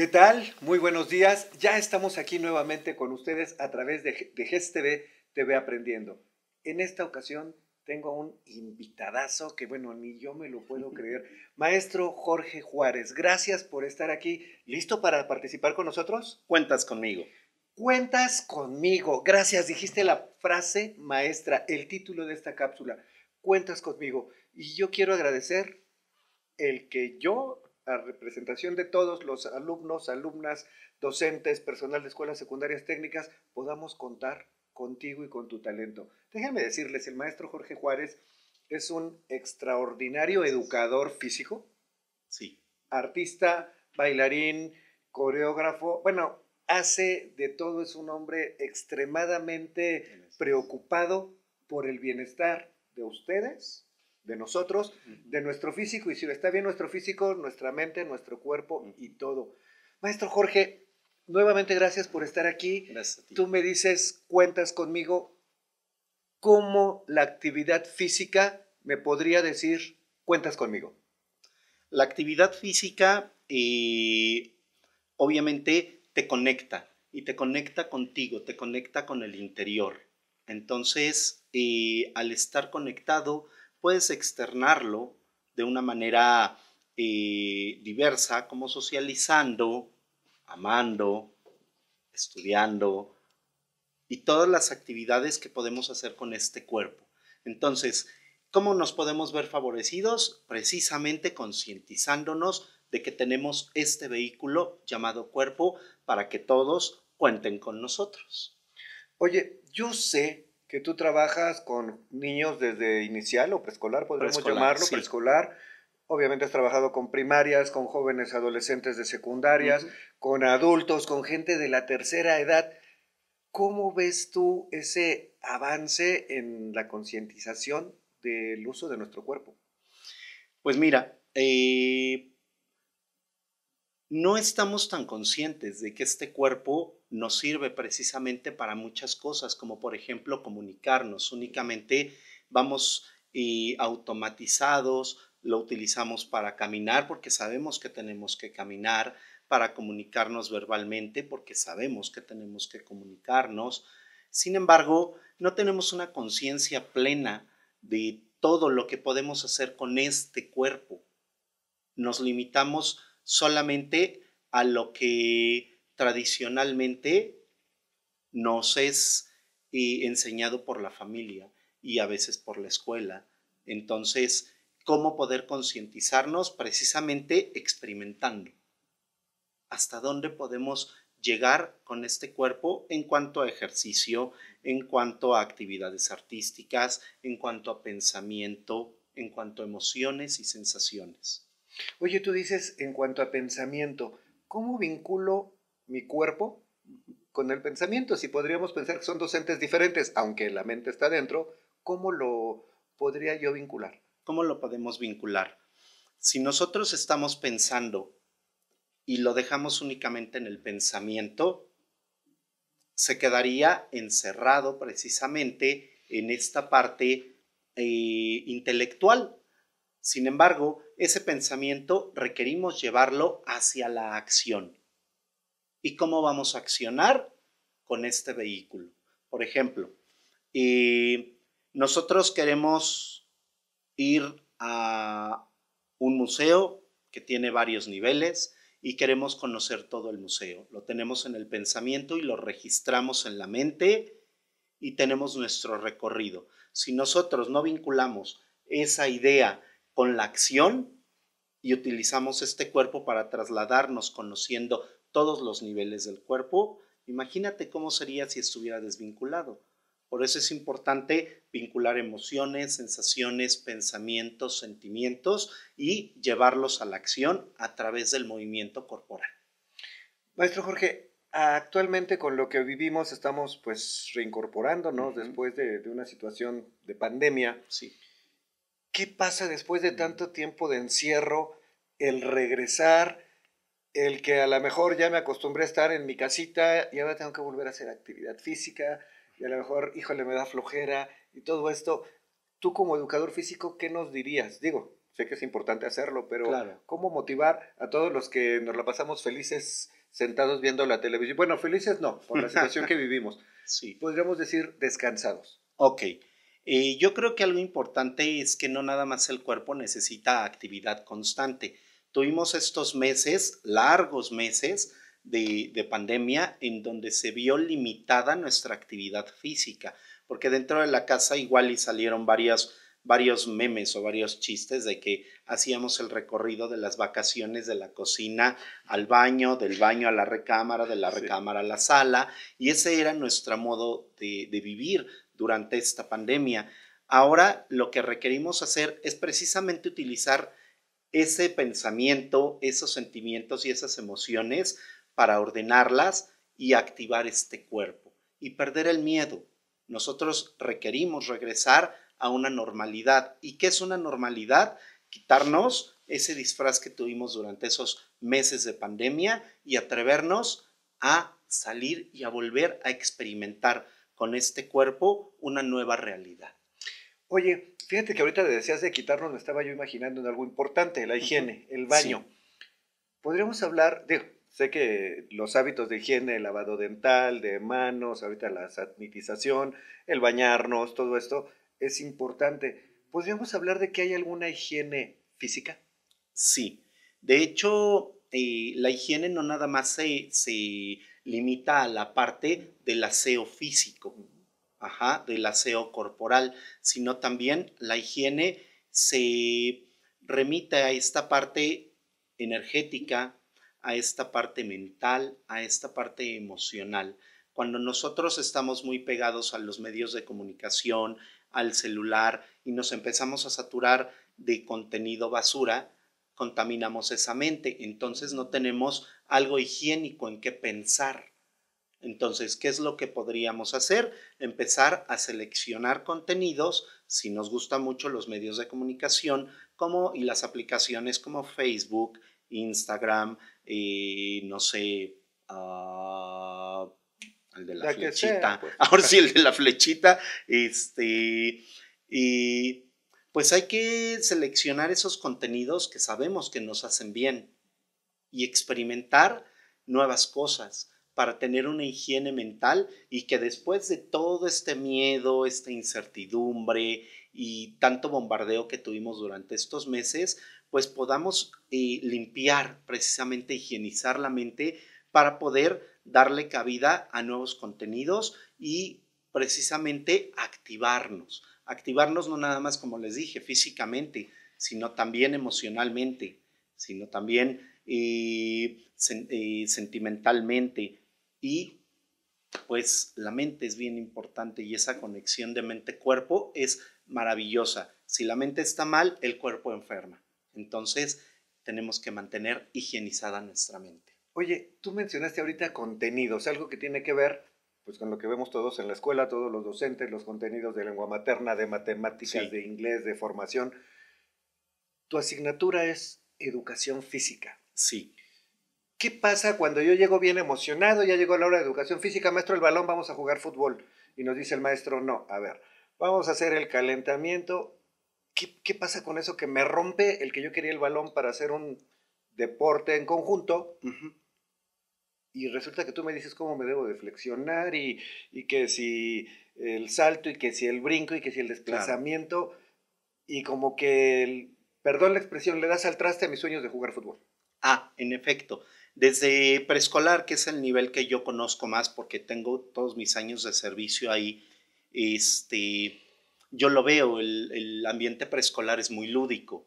¿Qué tal? Muy buenos días. Ya estamos aquí nuevamente con ustedes a través de, de GES TV, TV Aprendiendo. En esta ocasión tengo un invitadazo que, bueno, ni yo me lo puedo creer. Maestro Jorge Juárez, gracias por estar aquí. ¿Listo para participar con nosotros? Cuentas conmigo. Cuentas conmigo. Gracias. Dijiste la frase maestra, el título de esta cápsula. Cuentas conmigo. Y yo quiero agradecer el que yo a representación de todos los alumnos, alumnas, docentes, personal de escuelas secundarias técnicas, podamos contar contigo y con tu talento. Déjenme decirles, el maestro Jorge Juárez es un extraordinario educador físico. Sí. Artista, bailarín, coreógrafo. Bueno, hace de todo, es un hombre extremadamente preocupado por el bienestar de ustedes de nosotros, de nuestro físico, y si está bien nuestro físico, nuestra mente, nuestro cuerpo y todo. Maestro Jorge, nuevamente gracias por estar aquí. Tú me dices, cuentas conmigo, ¿cómo la actividad física me podría decir, cuentas conmigo? La actividad física eh, obviamente te conecta y te conecta contigo, te conecta con el interior. Entonces, eh, al estar conectado, puedes externarlo de una manera eh, diversa, como socializando, amando, estudiando y todas las actividades que podemos hacer con este cuerpo. Entonces, ¿cómo nos podemos ver favorecidos? Precisamente concientizándonos de que tenemos este vehículo llamado cuerpo para que todos cuenten con nosotros. Oye, yo sé que tú trabajas con niños desde inicial o preescolar, podríamos llamarlo, preescolar. Obviamente has trabajado con primarias, con jóvenes adolescentes de secundarias, con adultos, con gente de la tercera edad. ¿Cómo ves tú ese avance en la concientización del uso de nuestro cuerpo? Pues mira, eh, no estamos tan conscientes de que este cuerpo nos sirve precisamente para muchas cosas, como por ejemplo comunicarnos. Únicamente vamos automatizados, lo utilizamos para caminar porque sabemos que tenemos que caminar, para comunicarnos verbalmente porque sabemos que tenemos que comunicarnos. Sin embargo, no tenemos una conciencia plena de todo lo que podemos hacer con este cuerpo. Nos limitamos solamente a lo que tradicionalmente nos es eh, enseñado por la familia y a veces por la escuela. Entonces, ¿cómo poder concientizarnos? Precisamente experimentando. ¿Hasta dónde podemos llegar con este cuerpo en cuanto a ejercicio, en cuanto a actividades artísticas, en cuanto a pensamiento, en cuanto a emociones y sensaciones. Oye, tú dices en cuanto a pensamiento, ¿cómo vinculo mi cuerpo con el pensamiento. Si podríamos pensar que son dos entes diferentes, aunque la mente está dentro, ¿cómo lo podría yo vincular? ¿Cómo lo podemos vincular? Si nosotros estamos pensando y lo dejamos únicamente en el pensamiento, se quedaría encerrado precisamente en esta parte eh, intelectual. Sin embargo, ese pensamiento requerimos llevarlo hacia la acción y cómo vamos a accionar con este vehículo. Por ejemplo, y nosotros queremos ir a un museo que tiene varios niveles y queremos conocer todo el museo. Lo tenemos en el pensamiento y lo registramos en la mente y tenemos nuestro recorrido. Si nosotros no vinculamos esa idea con la acción y utilizamos este cuerpo para trasladarnos conociendo todos los niveles del cuerpo. Imagínate cómo sería si estuviera desvinculado. Por eso es importante vincular emociones, sensaciones, pensamientos, sentimientos y llevarlos a la acción a través del movimiento corporal. Maestro Jorge, actualmente con lo que vivimos estamos pues reincorporándonos después de, de, una situación de pandemia. Sí. ¿Qué pasa después de tanto tiempo de encierro, el regresar? el que a lo mejor ya me acostumbré a estar en mi casita y ahora tengo que volver a hacer actividad física y a lo mejor, híjole, me da flojera y todo esto. Tú como educador físico, ¿qué nos dirías? Digo, sé que es importante hacerlo, pero ¿cómo motivar a todos los que nos la pasamos felices sentados viendo la televisión? Bueno, felices no, por la situación que vivimos. Sí. Podríamos decir descansados. Ok. Y eh, yo creo que algo importante es que no nada más el cuerpo necesita actividad constante Tuvimos estos meses, largos meses de, pandemia, en donde se vio limitada nuestra actividad física, porque dentro de la casa igual y salieron varios memes o varios chistes de que hacíamos el recorrido de las vacaciones de la cocina al baño, del baño a la recámara, de la recámara a la sala, y ese era nuestro modo de vivir durante esta pandemia. Ahora lo que requerimos hacer es precisamente utilizar ese pensamiento, esos sentimientos y esas emociones para ordenarlas y activar este cuerpo y perder el miedo. Nosotros requerimos regresar a una normalidad. ¿Y qué es una normalidad? Quitarnos ese disfraz que tuvimos durante esos meses de pandemia y atrevernos a salir y a volver a experimentar con este cuerpo una nueva realidad. Oye, Fíjate que ahorita decías de quitarnos, me estaba yo imaginando en algo importante, la higiene, el baño. Podríamos hablar, digo, sé que los hábitos de higiene, el lavado dental, de manos, ahorita la sanitización, el bañarnos, todo esto es importante. ¿Podríamos hablar de que hay alguna higiene física? Sí. De hecho, eh, la higiene no nada más se, se limita a la parte del aseo físico ajá, del aseo corporal, sino también la higiene se remite a esta parte energética, a esta parte mental, a esta parte emocional. Cuando nosotros estamos muy pegados a los medios de comunicación, al celular y nos empezamos a saturar de contenido basura, contaminamos esa mente. Entonces no tenemos algo higiénico en qué pensar. Entonces, ¿qué es lo que podríamos hacer? Empezar a seleccionar contenidos, si nos gustan mucho los medios de comunicación como, y las aplicaciones como Facebook, Instagram, y eh, no sé, ah, el de la, flechita. Pues. Ahora sí, el de la flechita. Este, y pues hay que seleccionar esos contenidos que sabemos que nos hacen bien y experimentar nuevas cosas para tener una higiene mental y que después de todo este miedo, esta incertidumbre y tanto bombardeo que tuvimos durante estos meses, pues podamos eh, limpiar, precisamente higienizar la mente para poder darle cabida a nuevos contenidos y precisamente activarnos. Activarnos no nada más, como les dije, físicamente, sino también emocionalmente, sino también y eh, eh, sentimentalmente. Y pues la mente es bien importante y esa conexión de mente-cuerpo es maravillosa. Si la mente está mal, el cuerpo enferma. Entonces tenemos que mantener higienizada nuestra mente. Oye, tú mencionaste ahorita contenidos, algo que tiene que ver pues con lo que vemos todos en la escuela, todos los docentes, los contenidos de lengua materna, de matemáticas, de inglés, de formación. Tu asignatura es educación física. Sí. ¿Qué pasa cuando yo llego bien emocionado? Ya llegó la hora de educación física, maestro, el balón, vamos a jugar fútbol. Y nos dice el maestro, no, a ver, vamos a hacer el calentamiento. ¿Qué, pasa con eso que me rompe el que yo quería el balón para hacer un deporte en conjunto? y resulta que tú me dices cómo me debo de flexionar y, que si el salto y que si el brinco y que si el desplazamiento y como que, el, perdón la expresión, le das al traste a mis sueños de jugar fútbol. Ah, en efecto. Desde preescolar, que es el nivel que yo conozco más porque tengo todos mis años de servicio ahí, este, yo lo veo, el, ambiente preescolar es muy lúdico.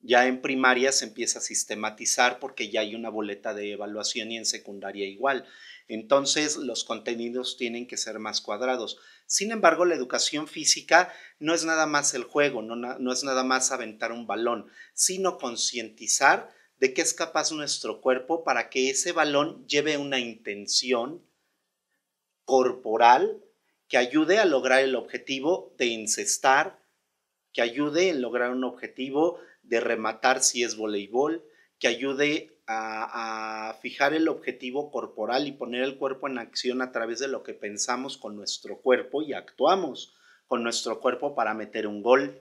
Ya en primaria se empieza a sistematizar porque ya hay una boleta de evaluación y en secundaria igual. Entonces los contenidos tienen que ser más cuadrados. Sin embargo, la educación física no es nada más el juego, no, no es nada más aventar un balón, sino concientizar de qué es capaz nuestro cuerpo para que ese balón lleve una intención corporal que ayude a lograr el objetivo de incestar, que ayude en lograr un objetivo de rematar si es voleibol, que ayude a, a, fijar el objetivo corporal y poner el cuerpo en acción a través de lo que pensamos con nuestro cuerpo y actuamos con nuestro cuerpo para meter un gol,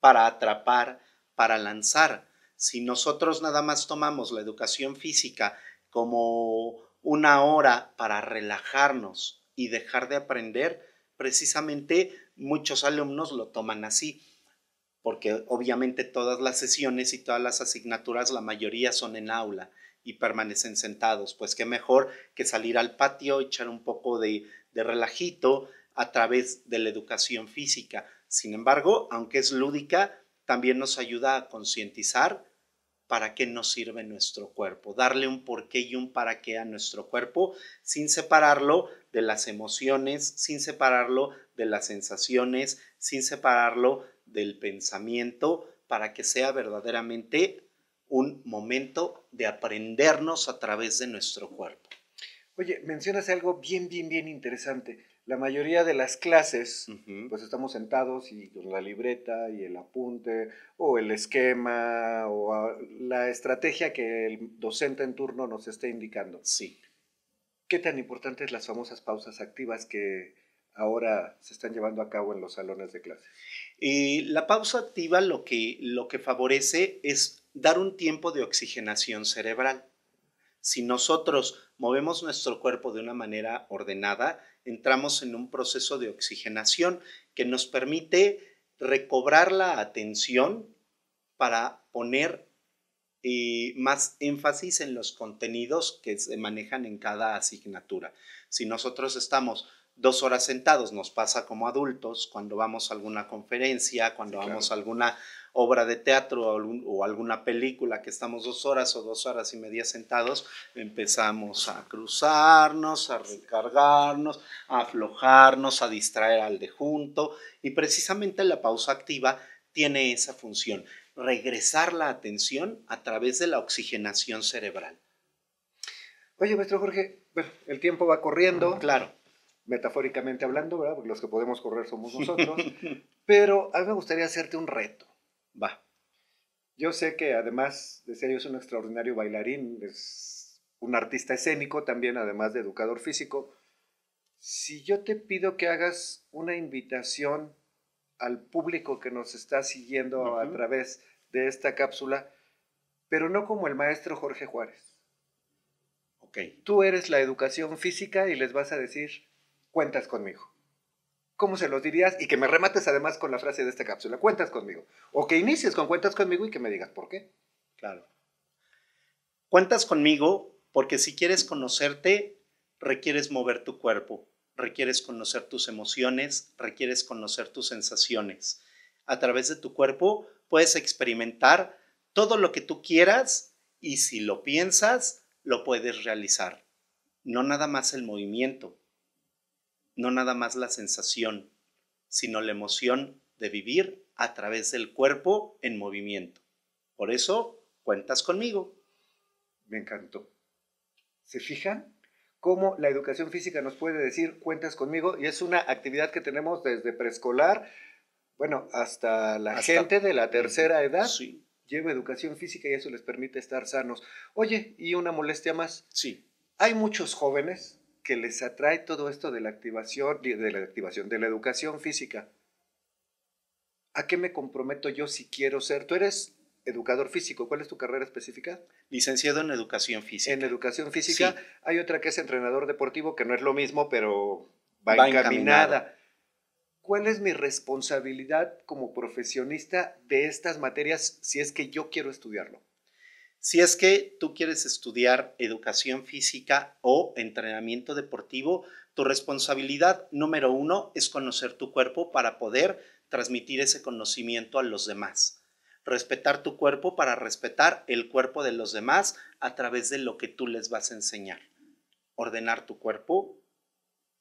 para atrapar, para lanzar. Si nosotros nada más tomamos la educación física como una hora para relajarnos y dejar de aprender, precisamente muchos alumnos lo toman así, porque obviamente todas las sesiones y todas las asignaturas, la mayoría son en aula y permanecen sentados, pues qué mejor que salir al patio, echar un poco de, de relajito a través de la educación física. Sin embargo, aunque es lúdica, también nos ayuda a concientizar para qué nos sirve nuestro cuerpo, darle un porqué y un para qué a nuestro cuerpo sin separarlo de las emociones, sin separarlo de las sensaciones, sin separarlo del pensamiento, para que sea verdaderamente un momento de aprendernos a través de nuestro cuerpo. Oye, mencionas algo bien, bien, bien interesante la mayoría de las clases, pues estamos sentados y con la libreta y el apunte o el esquema o ah, la estrategia que el docente en turno nos esté indicando. Sí. ¿Qué tan importantes las famosas pausas activas que ahora se están llevando a cabo en los salones de clase? y la pausa activa lo que, lo que favorece es dar un tiempo de oxigenación cerebral. Si nosotros movemos nuestro cuerpo de una manera ordenada, entramos en un proceso de oxigenación que nos permite recobrar la atención para poner eh, más énfasis en los contenidos que se manejan en cada asignatura. Si nosotros estamos dos horas sentados, nos pasa como adultos, cuando vamos a alguna conferencia, cuando vamos a alguna obra de teatro o, alguna película que estamos dos horas o dos horas y media sentados, empezamos a cruzarnos, a recargarnos, a aflojarnos, a distraer al de junto y precisamente la pausa activa tiene esa función, regresar la atención a través de la oxigenación cerebral. Oye, maestro Jorge, el tiempo va corriendo. Claro. Metafóricamente hablando, ¿verdad? Porque los que podemos correr somos nosotros. pero a mí me gustaría hacerte un reto va. Yo sé que además de ser es un extraordinario bailarín, es un artista escénico también, además de educador físico. Si yo te pido que hagas una invitación al público que nos está siguiendo a través de esta cápsula, pero no como el maestro Jorge Juárez. Ok. Tú eres la educación física y les vas a decir, cuentas conmigo cómo se los dirías y que me remates además con la frase de esta cápsula, cuentas conmigo. O que inicies con cuentas conmigo y que me digas por qué. Claro. Cuentas conmigo porque si quieres conocerte, requieres mover tu cuerpo, requieres conocer tus emociones, requieres conocer tus sensaciones. A través de tu cuerpo puedes experimentar todo lo que tú quieras y si lo piensas, lo puedes realizar. No nada más el movimiento, no nada más la sensación, sino la emoción de vivir a través del cuerpo en movimiento. Por eso, cuentas conmigo. Me encantó. ¿Se fijan? cómo la educación física nos puede decir cuentas conmigo y es una actividad que tenemos desde preescolar, bueno, hasta la gente de la tercera edad sí. lleva educación física y eso les permite estar sanos. Oye, y una molestia más. Sí. Hay muchos jóvenes que les atrae todo esto de la activación, de la activación, de la educación física. ¿A qué me comprometo yo si quiero ser? Tú eres educador físico. ¿Cuál es tu carrera específica? Licenciado en educación física. En educación física. Hay otra que es entrenador deportivo, que no es lo mismo, pero va, encaminada. ¿Cuál es mi responsabilidad como profesionista de estas materias si es que yo quiero estudiarlo? Si es que tú quieres estudiar educación física o entrenamiento deportivo, tu responsabilidad número uno es conocer tu cuerpo para poder transmitir ese conocimiento a los demás. Respetar tu cuerpo para respetar el cuerpo de los demás a través de lo que tú les vas a enseñar. Ordenar tu cuerpo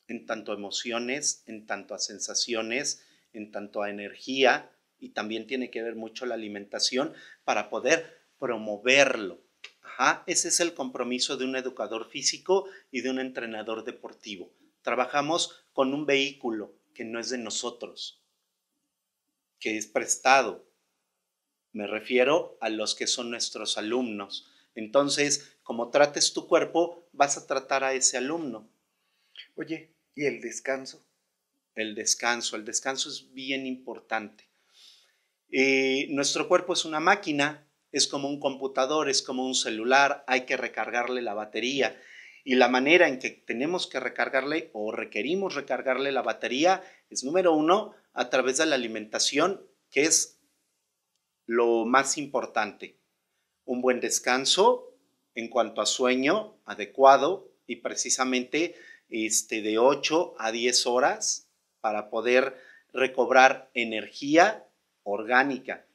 en tanto a emociones, en tanto a sensaciones, en tanto a energía y también tiene que ver mucho la alimentación para poder promoverlo. ese es el compromiso de un educador físico y de un entrenador deportivo. Trabajamos con un vehículo que no es de nosotros, que es prestado. Me refiero a los que son nuestros alumnos. Entonces, como trates tu cuerpo, vas a tratar a ese alumno. Oye, ¿y el descanso? El descanso, el descanso es bien importante. Eh, nuestro cuerpo es una máquina, es como un computador, es como un celular, hay que recargarle la batería. Y la manera en que tenemos que recargarle o requerimos recargarle la batería es número uno, a través de la alimentación, que es lo más importante. Un buen descanso en cuanto a sueño adecuado y precisamente este, de 8 a 10 horas para poder recobrar energía orgánica.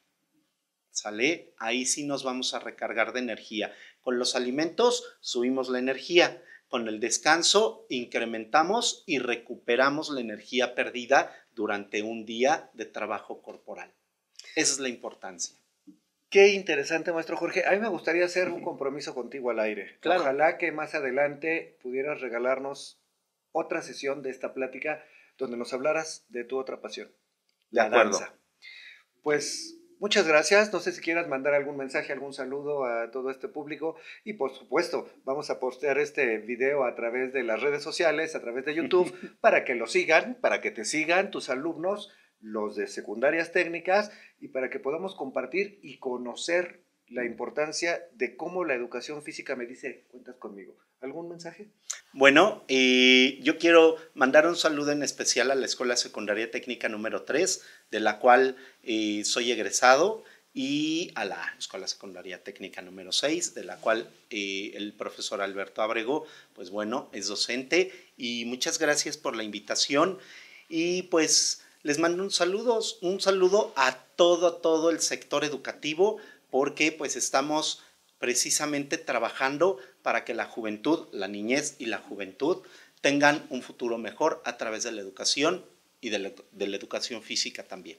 ¿sale? Ahí sí nos vamos a recargar de energía. Con los alimentos subimos la energía, con el descanso incrementamos y recuperamos la energía perdida durante un día de trabajo corporal. Esa es la importancia. Qué interesante, maestro Jorge. A mí me gustaría hacer un compromiso contigo al aire. Claro. Ojalá que más adelante pudieras regalarnos otra sesión de esta plática donde nos hablaras de tu otra pasión, la acuerdo. danza. Pues Muchas gracias. No sé si quieras mandar algún mensaje, algún saludo a todo este público. Y por supuesto, vamos a postear este video a través de las redes sociales, a través de YouTube, para que lo sigan, para que te sigan tus alumnos, los de secundarias técnicas, y para que podamos compartir y conocer la importancia de cómo la educación física me dice, cuentas conmigo. ¿Algún mensaje? Bueno, y yo quiero mandar un saludo en especial a la Escuela Secundaria Técnica número 3, de la cual eh, soy egresado, y a la Escuela Secundaria Técnica número 6, de la cual eh, el profesor Alberto Abrego, pues bueno, es docente. Y muchas gracias por la invitación. Y pues les mando un saludo, un saludo a todo, todo el sector educativo, porque pues estamos precisamente trabajando para que la juventud, la niñez y la juventud tengan un futuro mejor a través de la educación y de la, educación física también.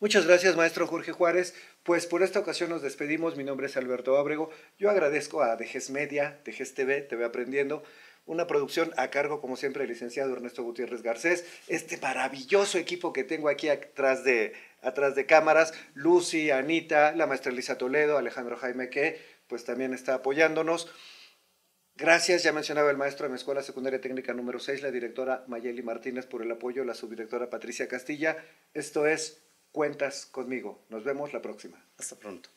Muchas gracias, maestro Jorge Juárez. Pues por esta ocasión nos despedimos. Mi nombre es Alberto Ábrego. Yo agradezco a Dejes Media, Dejes TV, TV Aprendiendo, una producción a cargo, como siempre, del licenciado Ernesto Gutiérrez Garcés, este maravilloso equipo que tengo aquí atrás de, atrás de cámaras, Lucy, Anita, la maestra Elisa Toledo, Alejandro Jaime, que pues también está apoyándonos. Gracias, ya mencionaba el maestro de mi escuela secundaria técnica número 6, la directora Mayeli Martínez por el apoyo, la subdirectora Patricia Castilla. Esto es Cuentas conmigo. Nos vemos la próxima. Hasta pronto.